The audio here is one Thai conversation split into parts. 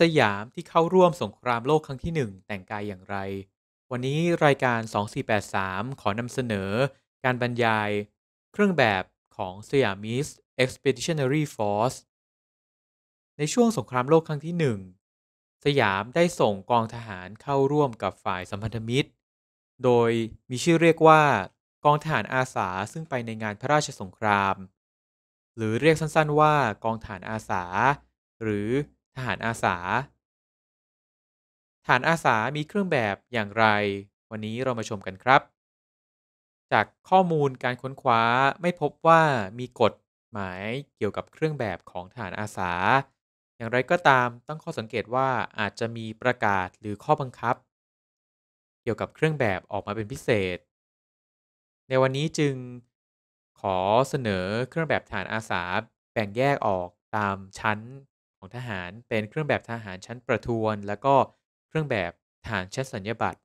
สยามที่เข้าร่วมสงครามโลกครั้งที่ 1 แต่งกายอย่างไร วันนี้รายการ 2483 ขอนำเสนอการบรรยาย เครื่องแบบของสยามิส Expeditionary Force ในช่วงสงครามโลกครั้งที่ 1 สยามได้ส่งกองทหารเข้าร่วมกับฝ่ายสัมพันธมิตร โดยมีชื่อเรียกว่ากองทหารอาสาซึ่งไปในงานพระราชสงคราม หรือเรียกสั้นๆว่ากองทหารอาสา หรือหารอาสา ฐานอาสา มีเครื่องแบบอย่างไร วันนี้เรามาชมกันครับ จากข้อมูลการค้นคว้า ไม่พบว่ามีกฎหมายเกี่ยวกับเครื่องแบบของฐานอาสา อย่างไรก็ตาม ต้องข้อสังเกตว่า อาจจะมีประกาศหรือข้อบังคับ เกี่ยวกับเครื่องแบบออกมาเป็นพิเศษ ในวันนี้จึง ขอเสนอเครื่องแบบฐานอาสา แบ่งแยกออกตามชั้นของทหารเป็นเครื่องแบบทหารชั้นประทวนแล้วก็เครื่องแบบทหารชั้นสัญญาบัตร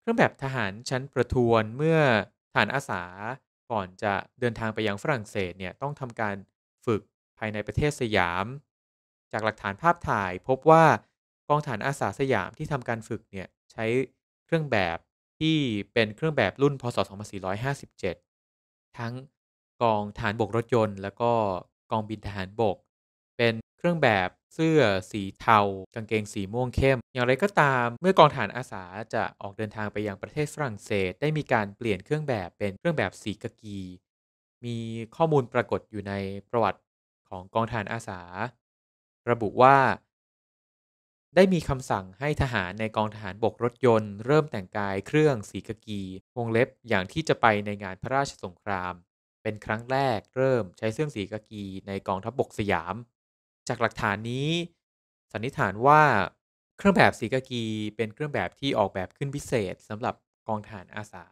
เครื่องแบบทหารชั้นประทวนเมื่อฐานอาสาก่อนจะเดินทางไปยังฝรั่งเศสเนี่ยต้องทำการฝึกภายในประเทศสยามจากหลักฐานภาพถ่ายพบว่ากองฐานอาสาสยามที่ทำการฝึกเนี่ยใช้เครื่องแบบที่เป็นเครื่องแบบรุ่นพศ2457ทั้งกองฐานบกรถยนต์แล้วก็กองบินทหารบกเป็นเครื่องแบบเสื้อสีเทากางเกงสีม่วงเข้ม อย่างไรก็ตามเมื่อกองฐานอาสาจะออกเดินทางไปยังประเทศฝรั่งเศส ได้มีการเปลี่ยนเครื่องแบบเป็นเครื่องแบบสีกะกี มีข้อมูลปรากฏอยู่ในประวัติของกองฐานอาสา ระบุว่า ได้มีคำสั่งให้ทหารในกองทหารบกรถยนต์เริ่มแต่งกายเครื่องสีกะกีวงเล็บอย่างที่จะไปในงานพระราชสงครามเป็นครั้งแรกเริ่มใช้เสื้อสีกากีในกองทัพบบกสยาม จากหลักฐานนี้ สันนิษฐานว่า เครื่องแบบสีกากีเป็นเครื่องแบบที่ออกแบบขึ้นพิเศษสำหรับกองทหารอาสา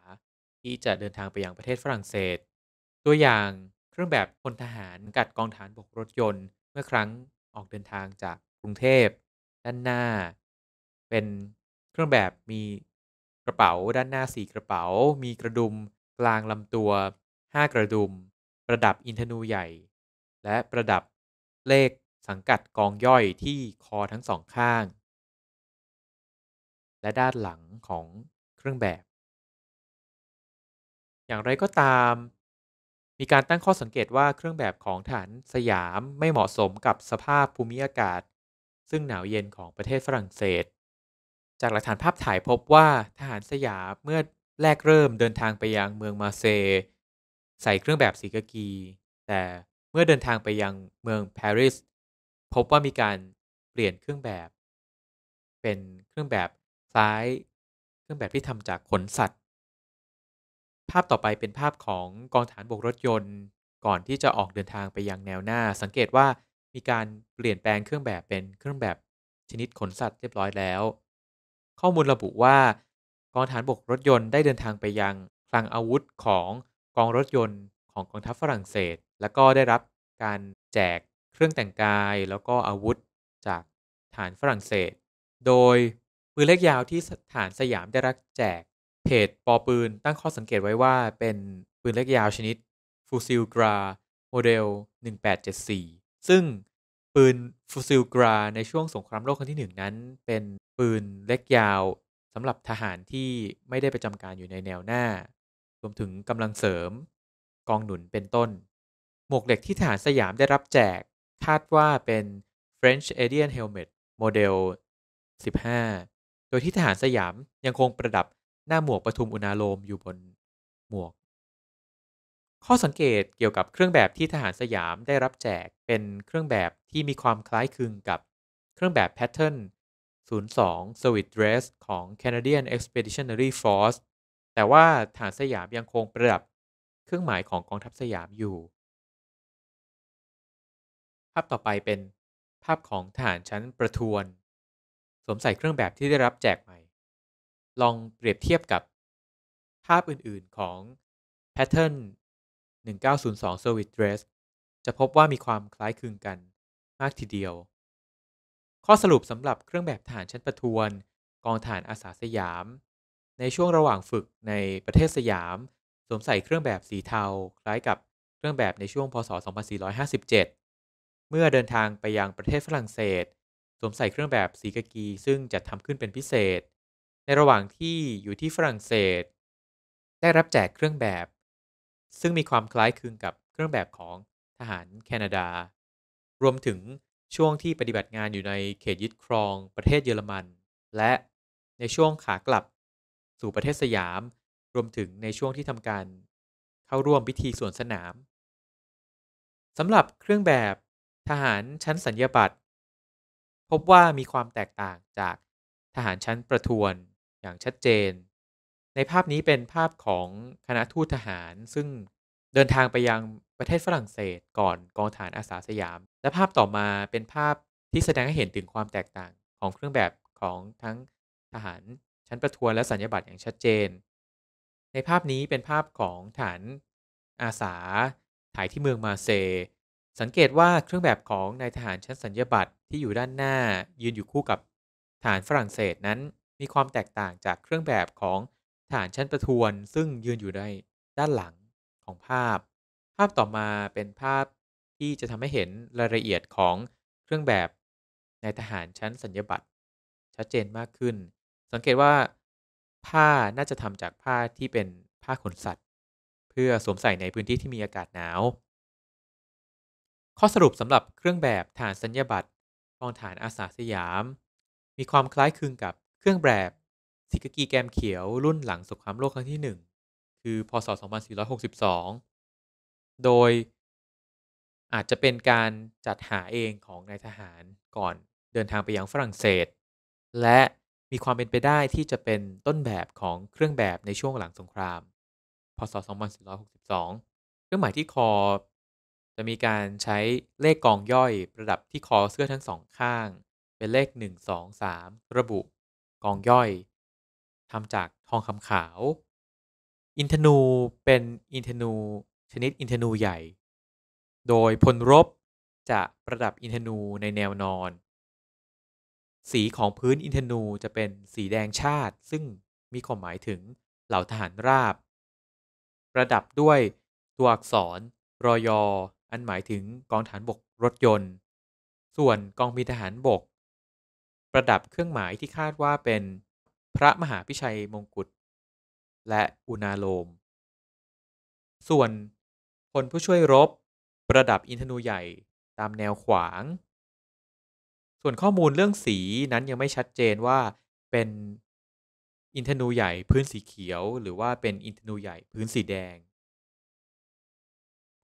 ที่จะเดินทางไปยังประเทศฝรั่งเศส ตัวอย่างเครื่องแบบพลทหารกัดกองฐานบกรถยนต์เมื่อครั้งออกเดินทางจากกรุงเทพด้านหน้า เป็นเครื่องแบบมีกระเป๋าด้านหน้าสีกระเป๋า มีกระดุมกลางลำตัวห้ากระดุม ประดับอินทนูใหญ่ และประดับเลขสังกัดกองย่อยที่คอทั้งสองข้าง และด้านหลังของเครื่องแบบ อย่างไรก็ตาม มีการตั้งข้อสังเกตว่าเครื่องแบบของฐานสยามไม่เหมาะสมกับสภาพภูมิอากาศ ซึ่งหนาวเย็นของประเทศฝรั่งเศส จากหลักฐานภาพถ่ายพบว่าทหารสยามเมื่อแรกเริ่มเดินทางไปยังเมืองมาเซใส่เครื่องแบบสีกากี แต่เมื่อเดินทางไปยังเมืองปารีสพบว่ามีการเปลี่ยนเครื่องแบบ เป็นเครื่องแบบซ้าย เครื่องแบบที่ทำจากขนสัตว์ ภาพต่อไปเป็นภาพของกองฐานบกรถยนต์ ก่อนที่จะออกเดินทางไปยังแนวหน้า สังเกตว่ามีการเปลี่ยนแปลงเครื่องแบบเป็นเครื่องแบบชนิดขนสัตว์เรียบร้อยแล้ว ข้อมูลระบุว่ากองฐานบกรถยนต์ได้เดินทางไปยังคลังอาวุธของกองรถยนต์ของกองทัพฝรั่งเศส แล้วก็ได้รับการแจกเครื่องแต่งกายแล้วก็อาวุธจากฐานฝรั่งเศส โดยปืนเล็กยาวที่ฐานสยามได้รับแจกเพจปอปืนตั้งข้อสังเกตไว้ว่าเป็นปืนเล็กยาวชนิดฟูซิลกราโมเดล1874 ซึ่งปืนฟูซิลกราในช่วงสงครามโลกครั้งที่1นั้นเป็นปืนเล็กยาวสำหรับทหารที่ไม่ได้ประจำการอยู่ในแนวหน้ารวมถึงกำลังเสริมกองหนุนเป็นต้น หมวกเหล็กที่ทหารสยามได้รับแจกคาดว่าเป็น French a d i a n Helmet โมเดล15 โดยที่ทหารสยามยังคงประดับหน้าหมวกปทุมอุณาโลมอยู่บนหมวก ข้อสังเกตเกี่ยวกับเครื่องแบบที่ทหารสยามได้รับแจกเป็นเครื่องแบบที่มีความคล้ายคลึงกับเครื่องแบบแพทเทิร์น02 s w i t Dress ของ Canadian Expeditionary Force แต่ว่าฐานสยามยังคงประดับเครื่องหมายของกองทัพสยามอยู่ ภาพต่อไปเป็นภาพของฐานชั้นประทวน สวมใส่เครื่องแบบที่ได้รับแจกใหม่ ลองเปรียบเทียบกับภาพอื่นๆของ Pattern 1902 Service Dress จะพบว่ามีความคล้ายคลึงกันมากทีเดียว ข้อสรุปสำหรับเครื่องแบบฐานชั้นประทวนกองฐานอาสาสยามในช่วงระหว่างฝึกในประเทศสยามสวมใส่เครื่องแบบสีเทาคล้ายกับเครื่องแบบในช่วงพศ 2457 เมื่อเดินทางไปยังประเทศฝรั่งเศส สวมใส่เครื่องแบบสีกะกี ซึ่งจัดทำขึ้นเป็นพิเศษ ในระหว่างที่อยู่ที่ฝรั่งเศส ได้รับแจกเครื่องแบบ ซึ่งมีความคล้ายคลึงกับเครื่องแบบของทหารแคนาดา รวมถึงช่วงที่ปฏิบัติงานอยู่ในเขตยึดครองประเทศเยอรมันและในช่วงขากลับสู่ประเทศสยาม รวมถึงในช่วงที่ทำการเข้าร่วมพิธีสวนสนาม สำหรับเครื่องแบบทหารชั้นสัญญาบัตร พบว่ามีความแตกต่างจากทหารชั้นประทวนอย่างชัดเจน ในภาพนี้เป็นภาพของคณะทูตทหารซึ่งเดินทางไปยังประเทศฝรั่งเศสก่อนกองฐานอาสาสยาม และภาพต่อมาเป็นภาพที่แสดงให้เห็นถึงความแตกต่างของเครื่องแบบของทั้งทหารชั้นประทวนและสัญญาบัตรอย่างชัดเจน ในภาพนี้เป็นภาพของฐาน อาสาถ่ายที่เมืองมาเซสังเกตว่าเครื่องแบบของนายทหารชั้นสัญญาบัตรที่อยู่ด้านหน้ายืนอยู่คู่กับ ฐานฝรั่งเศสนั้นมีความแตกต่างจากเครื่องแบบของฐานชั้นประทวนซึ่งยืนอยู่ในด้านหลังของภาพ ภาพต่อมาเป็นภาพที่จะทำให้เห็นรายละเอียดของเครื่องแบบนายทหารชั้นสัญญาบัตรชัดเจนมากขึ้นสังเกตว่า ผ้าน่าจะทำจากผ้าที่เป็นผ้าขนสัตว์ เพื่อสวมใส่ในพื้นที่ที่มีอากาศหนาว ข้อสรุปสำหรับเครื่องแบบฐานสัญญบัตรกองฐานอาสาสยาม มีความคล้ายคลึงกับเครื่องแบบสิกกีแกมเขียวรุ่นหลังสงครามโลกครั้งที่1คือ พศ 2462 โดย อาจจะเป็นการจัดหาเองของนายทหารก่อนเดินทางไปยังฝรั่งเศส และมีความเป็นไปได้ที่จะเป็นต้นแบบของเครื่องแบบในช่วงหลังสงคราม พศ2462เครื่องหมายที่คอจะมีการใช้เลขกองย่อยประดับที่คอเสื้อทั้งสองข้าง เป็นเลข 1 2 3 ระบุ กองย่อย ทำจากทองคำขาว อินทนูเป็นอินทนู ชนิดอินทนูใหญ่ โดยพลรบจะประดับอินทนูในแนวนอนสีของพื้นอินเทนูจะเป็นสีแดงชาติซึ่งมีความหมายถึงเหล่าทหารราบ ประดับด้วยตัวอักษรรอยออันหมายถึงกองฐานบกรถยนต์ ส่วนกองมีทหารบก ประดับเครื่องหมายที่คาดว่าเป็นพระมหาพิชัยมงกุฎและอุณาโลม ส่วนคนผู้ช่วยรบประดับอินทนูใหญ่ตามแนวขวางส่วนข้อมูลเรื่องสีนั้นยังไม่ชัดเจนว่าเป็นอินทนูใหญ่พื้นสีเขียว หรือว่าเป็นอินทนูใหญ่พื้นสีแดง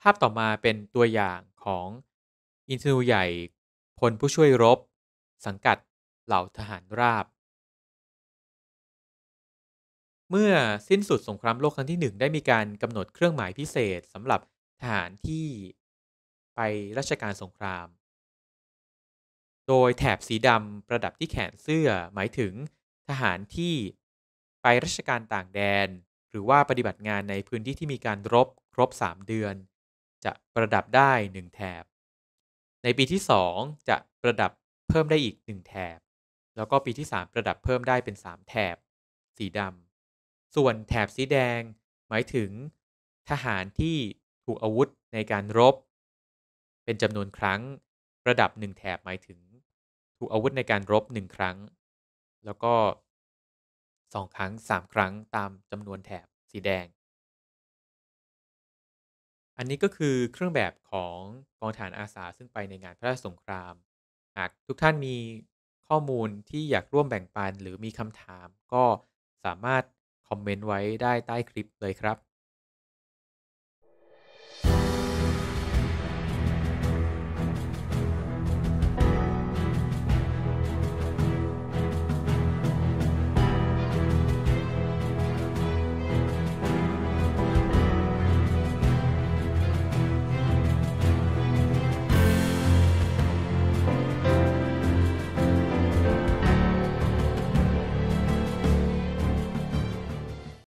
ภาพต่อมาเป็นตัวอย่างของอินทนูใหญ่พลผู้ช่วยรบ สังกัดเหล่า ทหารราบ เมื่อสิ้นสุดสงครามโลกครั้งที่หนึ่งได้มีการกำหนดเครื่องหมายพิเศษสำหรับทหารที่ไปราชการสงครามโดยแถบสีดำประดับที่แขนเสื้อหมายถึง ทหารที่ไปราชการต่างแดน หรือว่าปฏิบัติงานในพื้นที่ที่มีการรบครบ 3 เดือนจะประดับได้1แถบในปีที่ 2 จะประดับเพิ่มได้อีก1แถบแล้วก็ปีที่ 3 ประดับเพิ่มได้เป็น 3 แถบ สีดำส่วนแถบสีแดง หมายถึง ทหารที่ถูกอาวุธในการรบ เป็นจำนวนครั้งประดับ1แถบหมายถึงถูกอาวุธ ในการรบหนึ่งครั้ง แล้วก็สองครั้งสามครั้งตามจำนวนแถบสีแดง อันนี้ก็คือเครื่องแบบของกองฐานอาสาซึ่งไปในงานพระราชสงคราม หาก ทุกท่านมีข้อมูลที่อยากร่วมแบ่งปันหรือมีคำถาม ก็สามารถ คอมเมนต์ไว้ได้ใต้คลิปเลยครับ